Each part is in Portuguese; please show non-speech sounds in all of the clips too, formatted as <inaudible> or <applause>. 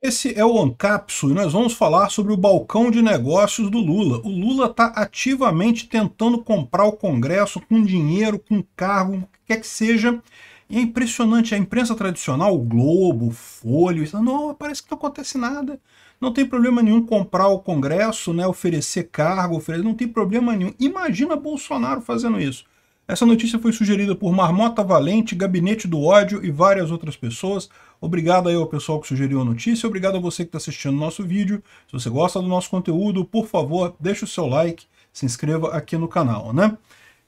Esse é o Ancapso e nós vamos falar sobre o balcão de negócios do Lula. O Lula está ativamente tentando comprar o Congresso com dinheiro, com cargo, o que quer que seja. E é impressionante, a imprensa tradicional, o Globo, o Folho, não, parece que não acontece nada. Não tem problema nenhum comprar o Congresso, né, oferecer cargo, oferecer, não tem problema nenhum. Imagina Bolsonaro fazendo isso. Essa notícia foi sugerida por Marmota Valente, Gabinete do Ódio e várias outras pessoas. Obrigado aí ao pessoal que sugeriu a notícia, obrigado a você que está assistindo o nosso vídeo. Se você gosta do nosso conteúdo, por favor, deixe o seu like, se inscreva aqui no canal, né?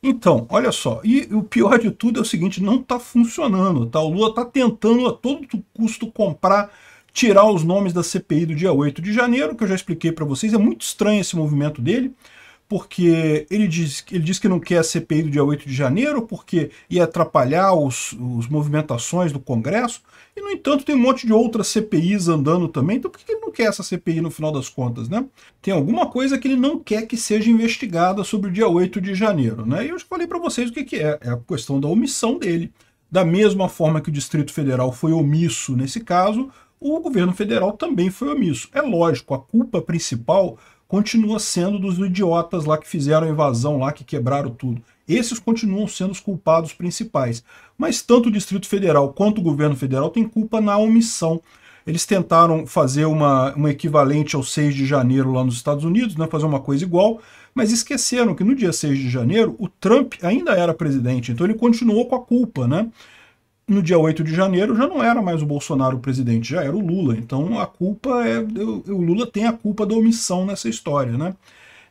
Então, olha só, e o pior de tudo é o seguinte, não está funcionando, tá? O Lula está tentando a todo custo comprar, tirar os nomes da CPI do dia 8 de janeiro, que eu já expliquei para vocês, é muito estranho esse movimento dele porque ele diz, ele diz que não quer a CPI do dia 8 de janeiro, porque ia atrapalhar os, os movimentações do Congresso, e, no entanto, tem um monte de outras CPIs andando também, então por que ele não quer essa CPI no final das contas, né? Tem alguma coisa que ele não quer que seja investigada sobre o dia 8 de janeiro, né? E eu já falei para vocês o que, que é, é a questão da omissão dele. Da mesma forma que o Distrito Federal foi omisso nesse caso, o governo federal também foi omisso. É lógico, a culpa principal continua sendo dos idiotas lá que fizeram a invasão lá, que quebraram tudo. Esses continuam sendo os culpados principais. Mas tanto o Distrito Federal quanto o governo federal têm culpa na omissão. Eles tentaram fazer uma, uma equivalente ao 6 de janeiro lá nos Estados Unidos, né, fazer uma coisa igual, mas esqueceram que no dia 6 de janeiro o Trump ainda era presidente, então ele continuou com a culpa, né? no dia 8 de janeiro já não era mais o Bolsonaro o presidente, já era o Lula. Então a culpa é. O Lula tem a culpa da omissão nessa história, né?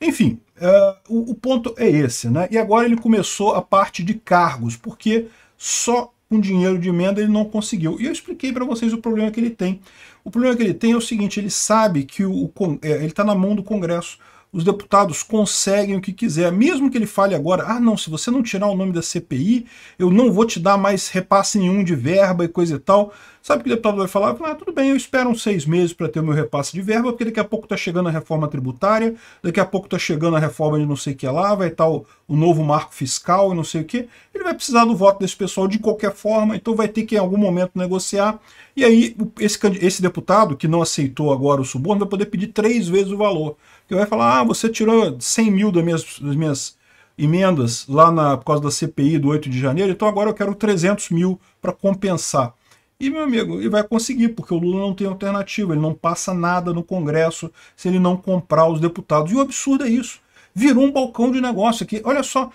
Enfim, uh, o, o, ponto é esse, né? E agora ele começou a parte de cargos, porque só com dinheiro de emenda ele não conseguiu. E eu expliquei para vocês o problema que ele tem. O problema que ele tem é o seguinte: ele sabe que o, o é, ele está na mão do Congresso os deputados conseguem o que quiser, mesmo que ele fale agora, ah não, se você não tirar o nome da CPI, eu não vou te dar mais repasse nenhum de verba e coisa e tal. Sabe o que o deputado vai falar? Ah, tudo bem, eu espero uns seis meses para ter o meu repasse de verba, porque daqui a pouco está chegando a reforma tributária, daqui a pouco está chegando a reforma de não sei o que lá, vai estar tá o, o novo marco fiscal e não sei o que. Ele vai precisar do voto desse pessoal de qualquer forma, então vai ter que em algum momento negociar. E aí esse, esse deputado que não aceitou agora o suborno vai poder pedir três vezes o valor que vai falar, ah, você tirou 100 mil das minhas, das minhas emendas lá na, por causa da CPI do 8 de janeiro, então agora eu quero 300 mil para compensar. E, meu amigo, ele vai conseguir, porque o Lula não tem alternativa, ele não passa nada no Congresso se ele não comprar os deputados. E o absurdo é isso. Virou um balcão de negócio aqui. Olha só,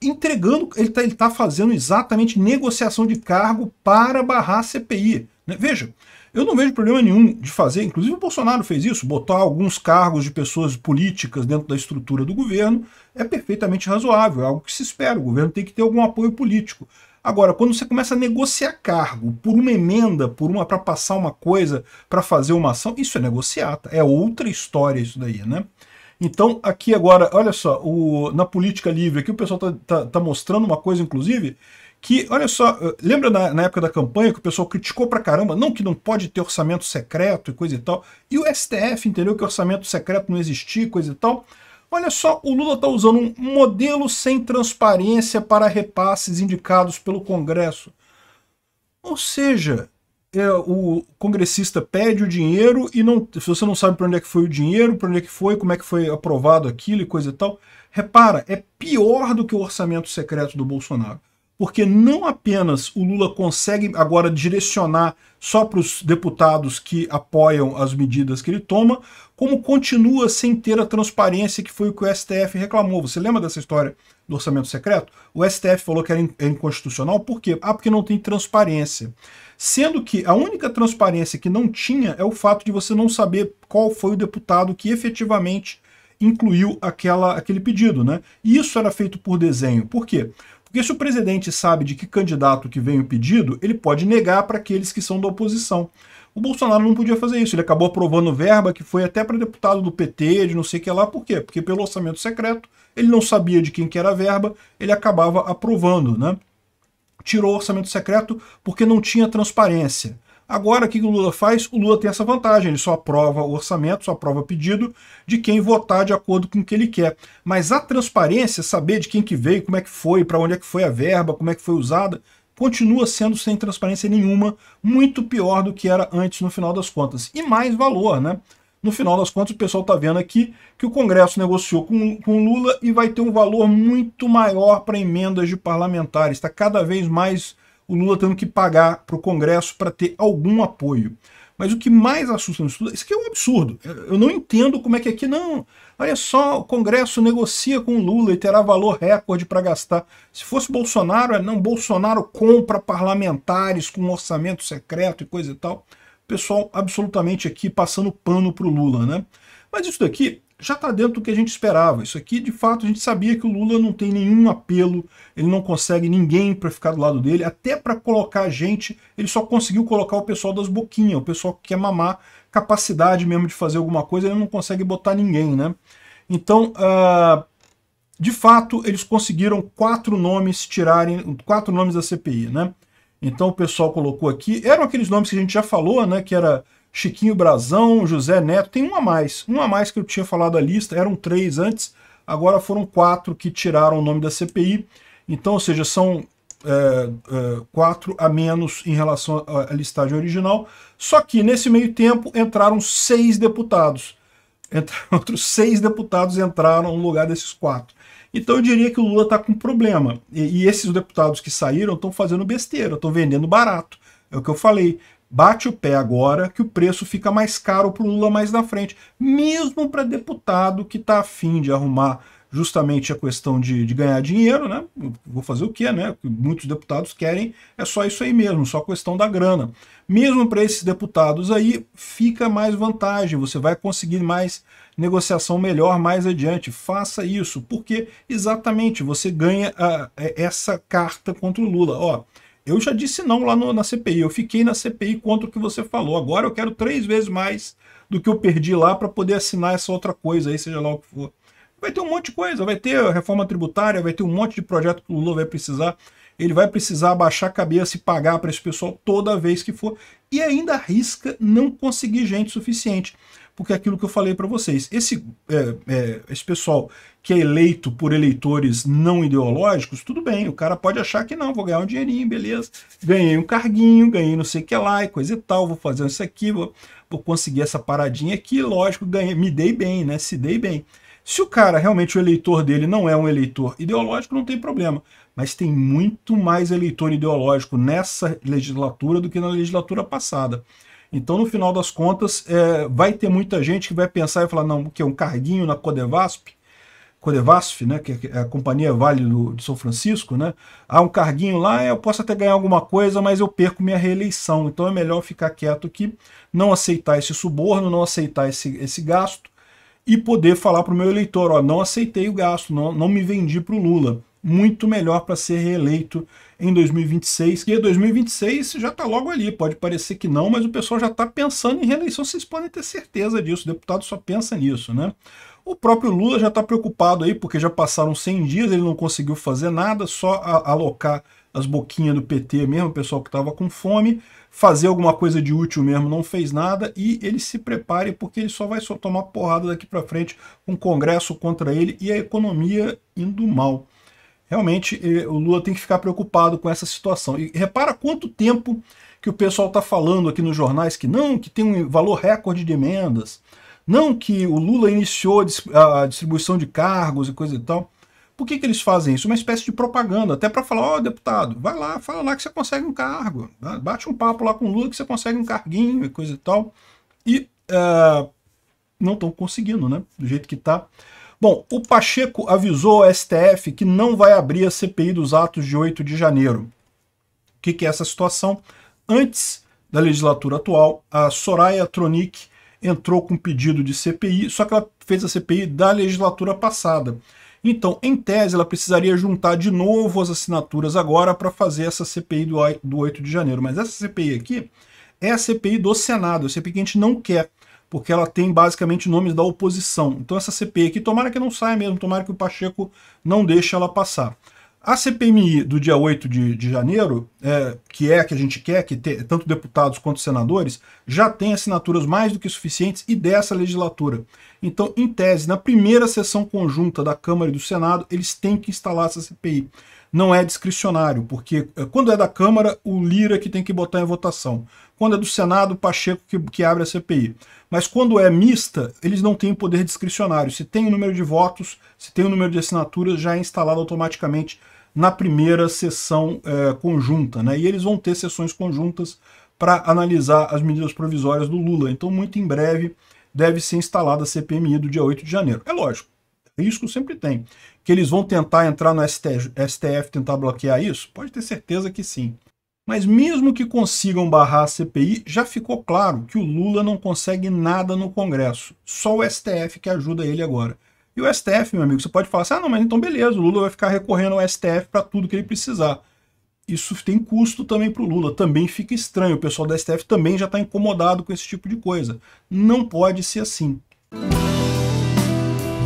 entregando, ele está tá fazendo exatamente negociação de cargo para barrar a CPI. Né? Veja, eu não vejo problema nenhum de fazer, inclusive o Bolsonaro fez isso, botar alguns cargos de pessoas políticas dentro da estrutura do governo, é perfeitamente razoável, é algo que se espera, o governo tem que ter algum apoio político. Agora, quando você começa a negociar cargo por uma emenda, por uma para passar uma coisa, para fazer uma ação, isso é negociata, tá? é outra história isso daí, né? Então, aqui agora, olha só, o, na política livre, aqui o pessoal está tá, tá mostrando uma coisa, inclusive, que, olha só, eh, lembra na, na, época da campanha que o pessoal criticou pra caramba, não que não pode ter orçamento secreto e coisa e tal, e o STF entendeu que orçamento secreto não existia, coisa e tal. Olha só, o Lula está usando um modelo sem transparência para repasses indicados pelo Congresso. Ou seja, é, o congressista pede o dinheiro e não, se você não sabe para onde é que foi o dinheiro, para onde é que foi, como é que foi aprovado aquilo e coisa e tal, repara, é pior do que o orçamento secreto do Bolsonaro porque não apenas o Lula consegue agora direcionar só para os deputados que apoiam as medidas que ele toma, como continua sem ter a transparência que foi o que o STF reclamou. Você lembra dessa história do orçamento secreto? O STF falou que era inconstitucional, por quê? Ah, porque não tem transparência. Sendo que a única transparência que não tinha é o fato de você não saber qual foi o deputado que efetivamente incluiu aquela, aquele pedido, né? E isso era feito por desenho. Por quê? Porque se o presidente sabe de que candidato que vem o pedido, ele pode negar para aqueles que são da oposição. O Bolsonaro não podia fazer isso, ele acabou aprovando verba que foi até para deputado do PT, de não sei o que lá, por quê? Porque pelo orçamento secreto, ele não sabia de quem que era a verba, ele acabava aprovando, né? Tirou o orçamento secreto porque não tinha transparência. Agora, o que o Lula faz? O Lula tem essa vantagem, ele só aprova o orçamento, só aprova pedido de quem votar de acordo com o que ele quer. Mas a transparência, saber de quem que veio, como é que foi, para onde é que foi a verba, como é que foi usada, continua sendo sem transparência nenhuma, muito pior do que era antes no final das contas. E mais valor, né? No final das contas, o pessoal está vendo aqui que o Congresso negociou com, com Lula e vai ter um valor muito maior para emendas de parlamentares. Está cada vez mais o Lula tendo que pagar para o Congresso para ter algum apoio. Mas o que mais assusta nisso tudo, isso aqui é um absurdo. Eu não entendo como é que aqui não. Olha só, o Congresso negocia com o Lula e terá valor recorde para gastar. Se fosse Bolsonaro, é, não, Bolsonaro compra parlamentares com um orçamento secreto e coisa e tal. O pessoal absolutamente aqui passando pano para o Lula, né? Mas isso daqui já está dentro do que a gente esperava. Isso aqui, de fato, a gente sabia que o Lula não tem nenhum apelo, ele não consegue ninguém para ficar do lado dele, até para colocar a gente, ele só conseguiu colocar o pessoal das boquinhas, o pessoal que quer mamar capacidade mesmo de fazer alguma coisa, ele não consegue botar ninguém, né? Então, uh, de fato, eles conseguiram quatro nomes tirarem, quatro nomes da CPI, né? Então o pessoal colocou aqui, eram aqueles nomes que a gente já falou, né, que era Chiquinho Brazão, José Neto, tem um a mais, um a mais que eu tinha falado a lista, eram três antes, agora foram quatro que tiraram o nome da CPI, então, ou seja, são é, é, quatro a menos em relação à listagem original, só que nesse meio tempo entraram seis deputados, <laughs> outros seis deputados entraram no lugar desses quatro. Então eu diria que o Lula está com problema. E, e, esses deputados que saíram estão fazendo besteira, estão vendendo barato. É o que eu falei. Bate o pé agora que o preço fica mais caro para o Lula mais na frente. Mesmo para deputado que está afim de arrumar justamente a questão de, de ganhar dinheiro, né? Vou fazer o quê, né? Muitos deputados querem, é só isso aí mesmo, só a questão da grana. Mesmo para esses deputados aí, fica mais vantagem, você vai conseguir mais negociação melhor mais adiante. Faça isso, porque exatamente você ganha a, é, essa carta contra o Lula. Ó, eu já disse não lá no, na CPI, eu fiquei na CPI contra o que você falou. Agora eu quero três vezes mais do que eu perdi lá para poder assinar essa outra coisa aí, seja lá o que for. Vai ter um monte de coisa, vai ter reforma tributária, vai ter um monte de projeto que o Lula vai precisar. Ele vai precisar baixar a cabeça e pagar para esse pessoal toda vez que for. E ainda arrisca não conseguir gente suficiente. Porque é aquilo que eu falei para vocês, esse, é, é, esse pessoal que é eleito por eleitores não ideológicos, tudo bem, o cara pode achar que não, vou ganhar um dinheirinho, beleza, ganhei um carguinho, ganhei não sei o que lá e coisa e tal, vou fazer isso aqui, vou, vou conseguir essa paradinha aqui, lógico, ganhei, me dei bem, né, se dei bem. Se o cara, realmente, o eleitor dele não é um eleitor ideológico, não tem problema. Mas tem muito mais eleitor ideológico nessa legislatura do que na legislatura passada. Então, no final das contas, é, vai ter muita gente que vai pensar e falar, não, que é um carguinho na Codevasp, Codevasp né, é, que é a Companhia Vale do, de São Francisco, né, há ah, um carguinho lá, eu posso até ganhar alguma coisa, mas eu perco minha reeleição, então é melhor ficar quieto aqui, não aceitar esse suborno, não aceitar esse, esse gasto, e poder falar para o meu eleitor, ó, não aceitei o gasto, não, não me vendi para o Lula. Muito melhor para ser reeleito em 2026. E 2026 já está logo ali, pode parecer que não, mas o pessoal já está pensando em reeleição, vocês podem ter certeza disso, o deputado só pensa nisso, né? O próprio Lula já está preocupado aí, porque já passaram 100 dias, ele não conseguiu fazer nada, só alocar as boquinhas do PT mesmo, o pessoal que estava com fome, fazer alguma coisa de útil mesmo, não fez nada, e ele se prepare porque ele só vai só tomar porrada daqui para frente, um congresso contra ele e a economia indo mal. Realmente, eh, o Lula tem que ficar preocupado com essa situação. E repara quanto tempo que o pessoal está falando aqui nos jornais que não, que tem um valor recorde de emendas, não que o Lula iniciou a distribuição de cargos e coisa e tal. Por que, que eles fazem isso? Uma espécie de propaganda, até para falar, ó, oh, deputado, vai lá, fala lá que você consegue um cargo, né? bate um papo lá com o Lula que você consegue um carguinho e coisa e tal. E uh, não estão conseguindo, né? Do jeito que está. Bom, o Pacheco avisou ao STF que não vai abrir a CPI dos atos de 8 de janeiro. O que, que é essa situação? Antes da legislatura atual, a Soraya Tronic entrou com pedido de CPI, só que ela fez a CPI da legislatura passada. Então, em tese, ela precisaria juntar de novo as assinaturas agora para fazer essa CPI do, 8 de janeiro. Mas essa CPI aqui é a CPI do Senado, é a CPI que a gente não quer, porque ela tem basicamente nomes da oposição. Então essa CPI aqui, tomara que não saia mesmo, tomara que o Pacheco não deixe ela passar. A CPMI do dia 8 de, de janeiro, é, que é a que a gente quer, que te, tanto deputados quanto senadores, já tem assinaturas mais do que suficientes e dessa legislatura. Então, em tese, na primeira sessão conjunta da Câmara e do Senado, eles têm que instalar essa CPI não é discricionário, porque eh, quando é da Câmara, o Lira é que tem que botar em votação. Quando é do Senado, o Pacheco que, que abre a CPI. Mas quando é mista, eles não têm poder discricionário. Se tem o número de votos, se tem o número de assinaturas, já é instalado automaticamente na primeira sessão é, conjunta. Né? E eles vão ter sessões conjuntas para analisar as medidas provisórias do Lula. Então, muito em breve, deve ser instalada a CPMI do dia 8 de janeiro. É lógico, risco sempre tem. Que eles vão tentar entrar no STF, tentar bloquear isso? Pode ter certeza que sim. Mas mesmo que consigam barrar a CPI, já ficou claro que o Lula não consegue nada no Congresso. Só o STF que ajuda ele agora. E o STF, meu amigo, você pode falar assim, ah, não, mas então beleza, o Lula vai ficar recorrendo ao STF para tudo que ele precisar. Isso tem custo também para o Lula, também fica estranho. O pessoal do STF também já está incomodado com esse tipo de coisa. Não pode ser assim.